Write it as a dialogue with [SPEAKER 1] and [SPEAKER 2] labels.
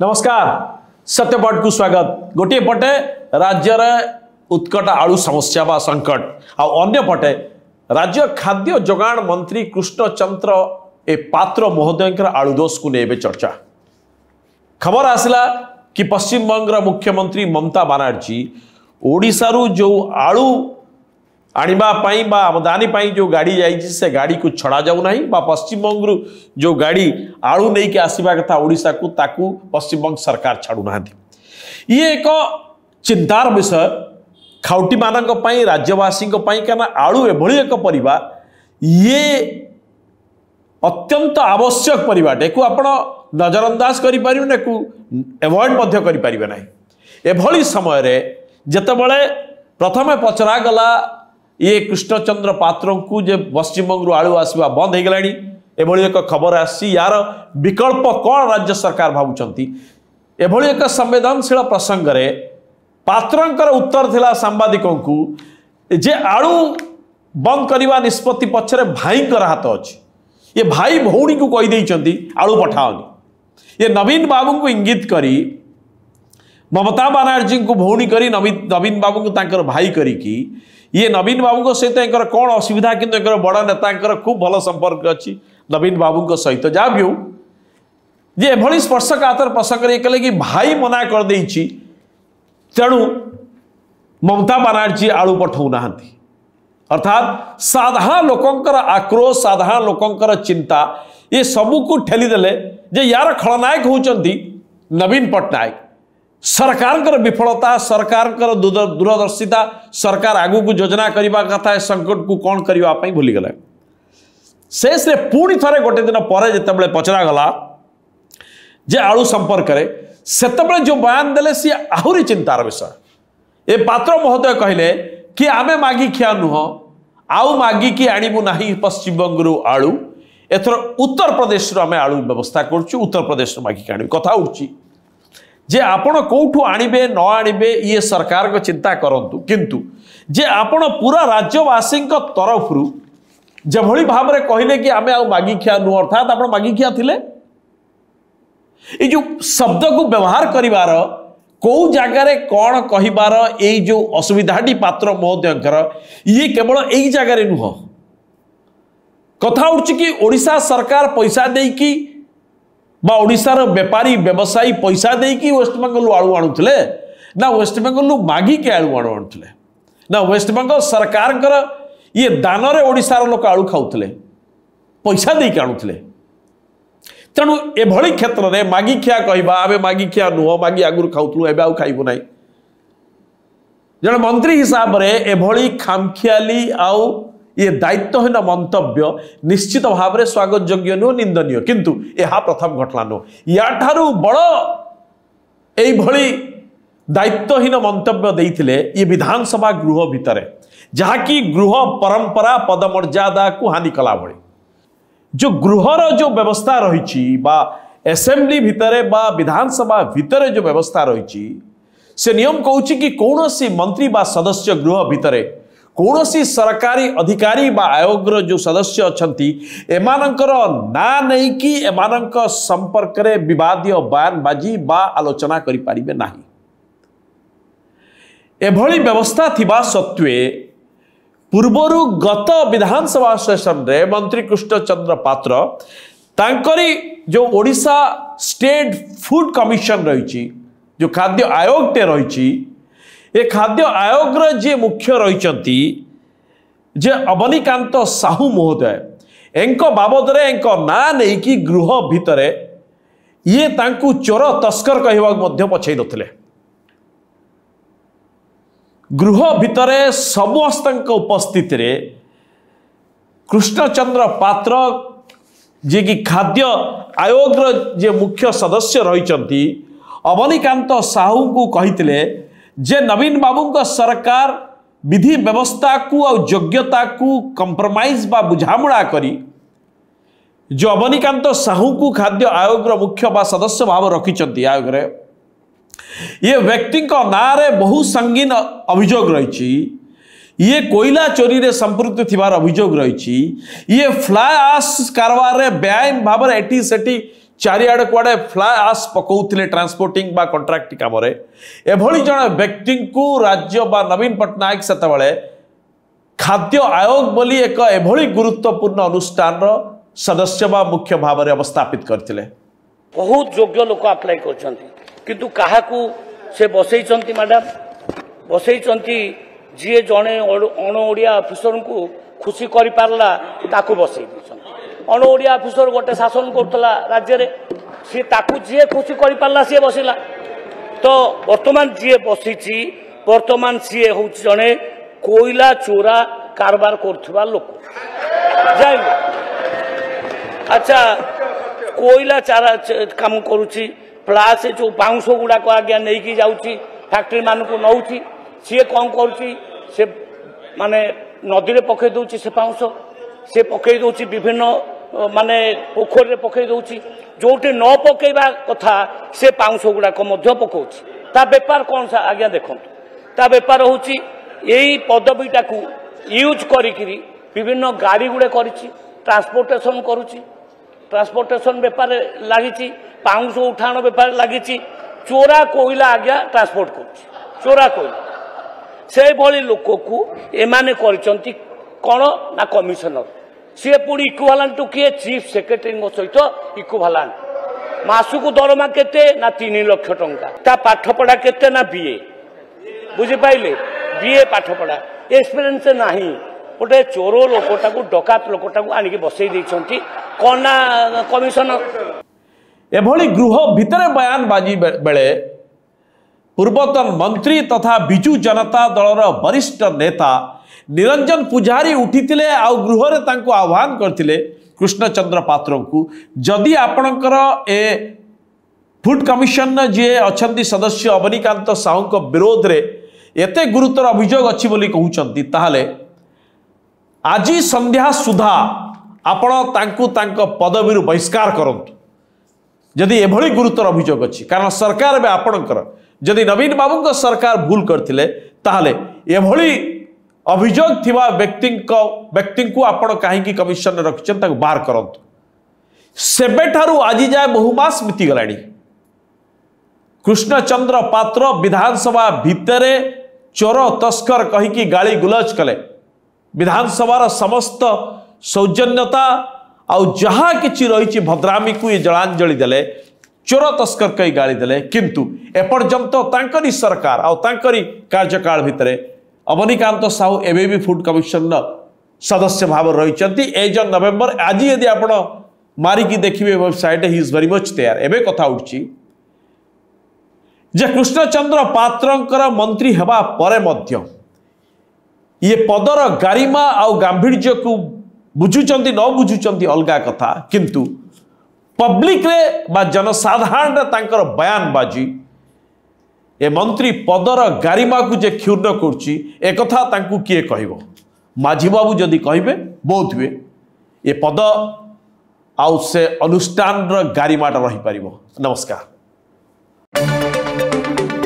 [SPEAKER 1] नमस्कार सत्यपाठ को स्वागत गोटे पटे राज्य उत्कट आलु समस्या बा संकट अन्य पटे राज्य खाद्य जोगाण मंत्री कृष्णचंद्र ए पात्र महोदय आलुदोष को ने चर्चा खबर आसला कि पश्चिम बंगर मुख्यमंत्री ममता बानाजी ओडारू जो आलु आण्वाई आमदानी जो गाड़ी जाइए से गाड़ी को छड़ा जाऊना पश्चिम बंगरू जो गाड़ी आलु नहीं कि आसवा कथा ओडा को ताकू पश्चिम बंग सरकार छाड़ूना ये एक चिंतार विषय खाउटी मानी राज्यवासी क्या आलु एभली एक पर ये अत्यंत आवश्यक पर को आप नजरअंदाज करें एवॉइड करें ना एभली समय जो प्रथम पचरागला ये कृष्णचंद्र पात्र को जे पश्चिम बंगु आलु आसवा बंद हो गली एक खबर आसी यार विकल्प कौन राज्य सरकार भावुंट एक संवेदनशील प्रसंगे पात्र उत्तर था सांबादिके आलु बंद करने निष्पत्ति पक्षर भाई हाथ अच्छे ये भाई भौणी को कहीदे आलु पठाओं ये नवीन बाबू को इंगित कर ममता बानाजी को भौणी करी नवीन बाबू को भाई करी की ये नवीन बाबू सहित कौन असुविधा कि बड़ नेता खूब भल संपर्क अच्छी नवीन बाबू सहित जहाँ भी हो भाई स्पर्शकतर प्रसंग कले कि भाई मना करदे तेणु ममता बानाजी आलु पठौना अर्थात साधारण लोकंर आक्रोश साधारण लोकंर चिंता ये सब सबको ठेलीदे यार खलनायक होती नवीन पट्टनायक सरकार विफलता सरकार दूरदर्शिता सरकार आग को योजना करने कथा संकट को कौन करने भूलीगले शेष पुणी थे गोटे दिन पर गला जे आलु संपर्क से जो बयान दे आहरी चिंतार विषय ए पात्र महोदय कहले कि आम माग खिया नुह आउ मागिक आणबू ना पश्चिम बंगरु आलु एथर उत्तर प्रदेश रु आम आलु व्यवस्था करुच्छू प्रदेश रु मागिक आण कथ उठी जे आपण कौठू आणबे न आणबे ये सरकार को चिंता करूँ किंतु जे आपण पूरा राज्यवासी तरफ रु जब भाव में कहले कि आम आगिकिया नु अर्थात आप मागिकिया थे ये शब्द को व्यवहार करार कौ जगार कौन कहार ये असुविधाटी पात्र महोदय ये केवल यही जगार नुह कथा उठी कि ओडा सरकार पैसा कि বা ওড়িশার বেপারী ব্যবসায়ী পয়সা দিয়ে ওয়েস্টবেঙ্গল আলু আনুলে না ওয়েস্টবেঙ্গল মাগিকি আলু আলু আনুলে না ওয়েস্টবেঙ্গল সরকার ইয়ে দানরে ওড়িশার লোক আলু খাওলে পয়সা দিয়ে আনুলে তেমন এভাবে ক্ষেত্রে মাগিখিয়া কহবা আমি মাগিখিয়া নুহ মাগি আগর খাওলু এবে আউ খাইবু না জন মন্ত্রী হিসাবে এভাবে খামখিয়ালি আউ ଇଏ ଦାୟିତ୍ୱହୀନ ମନ୍ତବ୍ୟ ନିଶ୍ଚିତ ଭାବରେ ସ୍ୱାଗତଯୋଗ୍ୟ ନୁହଁ ନିନ୍ଦନୀୟ କିନ୍ତୁ ଏହା ପ୍ରଥମ ଘଟଣା ନୁହଁ ୟାଠାରୁ ବଡ଼ ଏଇଭଳି ଦାୟିତ୍ୱହୀନ ମନ୍ତବ୍ୟ ଦେଇଥିଲେ ଇଏ ବିଧାନସଭା ଗୃହ ଭିତରେ ଯାହାକି ଗୃହ ପରମ୍ପରା ପଦମର୍ଯ୍ୟାଦାକୁ ହାନି କଲା ଭଳି ଯେଉଁ ଗୃହର ଯେଉଁ ବ୍ୟବସ୍ଥା ରହିଛି ବା ଏସେମ୍ବ୍ଲି ଭିତରେ ବା ବିଧାନସଭା ଭିତରେ ଯେଉଁ ବ୍ୟବସ୍ଥା ରହିଛି ସେ ନିୟମ କହୁଛି କି କୌଣସି ମନ୍ତ୍ରୀ ବା ସଦସ୍ୟ ଗୃହ ଭିତରେ କୌଣସି ସରକାରୀ ଅଧିକାରୀ ବା ଆୟୋଗର ଯେଉଁ ସଦସ୍ୟ ଅଛନ୍ତି ଏମାନଙ୍କର ନାଁ ନେଇକି ଏମାନଙ୍କ ସମ୍ପର୍କରେ ବିବାଦୀୟ ବୟାନବାଜି ବା ଆଲୋଚନା କରିପାରିବେ ନାହିଁ ଏଭଳି ବ୍ୟବସ୍ଥା ଥିବା ସତ୍ତ୍ୱେ ପୂର୍ବରୁ ଗତ ବିଧାନସଭା ସେସନରେ ମନ୍ତ୍ରୀ କୃଷ୍ଣଚନ୍ଦ୍ର ପାତ୍ର ତାଙ୍କରି ଯେଉଁ ଓଡ଼ିଶା ଷ୍ଟେଟ୍ ଫୁଡ୍ କମିଶନ ରହିଛି ଯେଉଁ ଖାଦ୍ୟ ଆୟୋଗଟେ ରହିଛି ଏ ଖାଦ୍ୟ ଆୟୋଗର ଯିଏ ମୁଖ୍ୟ ରହିଛନ୍ତି ଯେ ଅବନିକାନ୍ତ ସାହୁ ମହୋଦୟ ଏଙ୍କ ବାବଦରେ ଏଙ୍କ ନାଁ ନେଇକି ଗୃହ ଭିତରେ ଇଏ ତାଙ୍କୁ ଚୋର ତସ୍କର କହିବାକୁ ମଧ୍ୟ ପଛେଇ ନଥିଲେ ଗୃହ ଭିତରେ ସମସ୍ତଙ୍କ ଉପସ୍ଥିତିରେ କୃଷ୍ଣଚନ୍ଦ୍ର ପାତ୍ର ଯିଏକି ଖାଦ୍ୟ ଆୟୋଗର ଯିଏ ମୁଖ୍ୟ ସଦସ୍ୟ ରହିଛନ୍ତି ଅବନିକାନ୍ତ ସାହୁଙ୍କୁ କହିଥିଲେ जे नवीन बाबू सरकार विधि व्यवस्था को आ योग्यता को कंप्रोमाइज बा बुझामुड़ा करी जो अवनिकांत साहू को खाद्य आयोग मुख्य बा सदस्य भाव रखिंट आयोग ये व्यक्ति ना बहु संगीन अभियोग रही ये कोयला चोरी रे संपृक्त थवार अभियोग रही ये फ्लाय आश कारबार बेआईन भाव एटी सेटी ଚାରିଆଡ଼େ କୁଆଡ଼େ ଫ୍ଲାଏ ଆସ୍ ପକାଉଥିଲେ ଟ୍ରାନ୍ସପୋର୍ଟିଂ ବା କଣ୍ଟ୍ରାକ୍ଟ କାମରେ ଏଭଳି ଜଣେ ବ୍ୟକ୍ତିଙ୍କୁ ରାଜ୍ୟ ବା ନବୀନ ପଟ୍ଟନାୟକ ସେତେବେଳେ ଖାଦ୍ୟ ଆୟୋଗ ବୋଲି ଏକ ଏଭଳି ଗୁରୁତ୍ୱପୂର୍ଣ୍ଣ ଅନୁଷ୍ଠାନର ସଦସ୍ୟ ବା ମୁଖ୍ୟ ଭାବରେ ଅବସ୍ଥାପିତ କରିଥିଲେ
[SPEAKER 2] ବହୁତ ଯୋଗ୍ୟ ଲୋକ ଆପ୍ଲାଏ କରିଛନ୍ତି କିନ୍ତୁ କାହାକୁ ସେ ବସେଇଛନ୍ତି ମ୍ୟାଡ଼ାମ୍ ବସେଇଛନ୍ତି ଯିଏ ଜଣେ ଅଣ ଓଡ଼ିଆ ଅଫିସରଙ୍କୁ ଖୁସି କରିପାରିଲା ତାକୁ ବସେଇ ଦେଇଛନ୍ତି ଅଣ ଓଡ଼ିଆ ଅଫିସର ଗୋଟେ ଶାସନ କରୁଥିଲା ରାଜ୍ୟରେ ସିଏ ତାକୁ ଯିଏ ଖୁସି କରିପାରିଲା ସିଏ ବସିଲା ତ ବର୍ତ୍ତମାନ ଯିଏ ବସିଛି ବର୍ତ୍ତମାନ ସିଏ ହେଉଛି ଜଣେ କୋଇଲା ଚୋରା କାରବାର କରୁଥିବା ଲୋକ ଜାଣିଲେ ଆଚ୍ଛା କୋଇଲା ଚାରା କାମ କରୁଛି ପ୍ଲସ୍ ଏ ଯେଉଁ ବାଉଁଶ ଗୁଡ଼ାକ ଆଜ୍ଞା ନେଇକି ଯାଉଛି ଫ୍ୟାକ୍ଟ୍ରିମାନଙ୍କୁ ନେଉଛି ସିଏ କ'ଣ କରୁଛି ସେ ମାନେ ନଦୀରେ ପକାଇ ଦେଉଛି ସେ ପାଉଁଶ ସେ ପକାଇ ଦେଉଛି ବିଭିନ୍ନ ମାନେ ପୋଖରୀରେ ପକାଇ ଦେଉଛି ଯେଉଁଠି ନ ପକାଇବା କଥା ସେ ପାଉଁଶ ଗୁଡ଼ାକ ମଧ୍ୟ ପକାଉଛି ତା ବେପାର କ'ଣ ଆଜ୍ଞା ଦେଖନ୍ତୁ ତା ବେପାର ହେଉଛି ଏଇ ପଦବୀଟାକୁ ୟୁଜ୍ କରିକିରି ବିଭିନ୍ନ ଗାଡ଼ି ଗୁଡ଼େ କରିଛି ଟ୍ରାନ୍ସପୋର୍ଟେସନ୍ କରୁଛି ଟ୍ରାନ୍ସପୋର୍ଟେସନ୍ ବେପାରରେ ଲାଗିଛି ପାଉଁଶ ଉଠାଣ ବେପାରରେ ଲାଗିଛି ଚୋରା କୋଇଲା ଆଜ୍ଞା ଟ୍ରାନ୍ସପୋର୍ଟ କରୁଛି ଚୋରା କୋଇଲା ସେଇଭଳି ଲୋକକୁ ଏମାନେ କରିଛନ୍ତି କ'ଣ ନା commissioner siapun equivalent to kiye chief secretary ngo soito equivalent মাসুকু দরমা কেতে না তিন লক্ষ টঙ্কা তা পাঠপড়া কেতে না বিএ বুঝি পাইলে বিএ পাঠপড়া এক্সপেরিয়েন্স নাহি গোটে চোর লোকটা ডকাত লোকটা আনিকি বসাই দিয়েছেন কন না কমিশন এভাবে গৃহ ভিতরে বয়ানবাজি
[SPEAKER 1] বেড়ে পূর্বতন মন্ত্রী তথা বিজু জনতা দলর বরিষ্ঠ নেতা ନିରଞ୍ଜନ ପୂଜାରୀ ଉଠିଥିଲେ ଆଉ ଗୃହରେ ତାଙ୍କୁ ଆହ୍ୱାନ କରିଥିଲେ କୃଷ୍ଣଚନ୍ଦ୍ର ପାତ୍ରଙ୍କୁ ଯଦି ଆପଣଙ୍କର ଏ ଫୁଡ୍ କମିଶନର ଯିଏ ଅଛନ୍ତି ସଦସ୍ୟ ଅବନୀକାନ୍ତ ସାହୁଙ୍କ ବିରୋଧରେ ଏତେ ଗୁରୁତର ଅଭିଯୋଗ ଅଛି ବୋଲି କହୁଛନ୍ତି ତାହେଲେ ଆଜି ସନ୍ଧ୍ୟା ସୁଦ୍ଧା ଆପଣ ତାଙ୍କୁ ତାଙ୍କ ପଦବୀରୁ ବହିଷ୍କାର କରନ୍ତୁ ଯଦି ଏଭଳି ଗୁରୁତର ଅଭିଯୋଗ ଅଛି କାରଣ ସରକାର ଏବେ ଆପଣଙ୍କର ଯଦି ନବୀନ ବାବୁଙ୍କ ସରକାର ଭୁଲ କରିଥିଲେ ତାହେଲେ ଏଭଳି অভিযোগ থিবা ব্যক্তি কে ব্যক্তি কো আপন काही कि कमिशन रखछन त बाहर करथ सेबे थारु আজি जाय बहु मास मिति गलाणी कृष्णचंद्र पात्र বিধানসভা ভিতৰে চৰ তस्कर কহি কি গালি গুলাজ কলে বিধানসভारा समस्त सौजन्यতা আৰু জহা কিচি ৰৈচি ভদ্রামীকৈ জলাঞ্জলি দিলে চৰ তस्कर কৈ গালি দিলে কিন্তু এ পৰ্যন্ত তাংকৰি সরকার আৰু তাংকৰি কাৰ্যকাল ভিতৰে अवनिकांत साहू एवं भी फुड कमिशन सदस्य भाव रही एज अफ नवेम्बर आज यदि आप मारिक देखिए website he is very much तेयर एवं कथा उठी जे कृष्णचंद्र पात्र मंत्री हवा ये पदर गारिमा आ गांीर्य को बुझुच्च न बुझुं अलग कथा किंतु पब्लिक रे जनसाधारण बयान बाजी ଏ ମନ୍ତ୍ରୀ ପଦର ଗାରିମାକୁ ଯେ କ୍ଷୁର୍ଣ୍ଣ କରୁଛି ଏକଥା ତାଙ୍କୁ କିଏ କହିବ ମାଝିବାବୁ ଯଦି କହିବେ ବହୁତ ହୁଏ ଏ ପଦ ଆଉ ସେ ଅନୁଷ୍ଠାନର ଗାରିମାଟା ରହିପାରିବ ନମସ୍କାର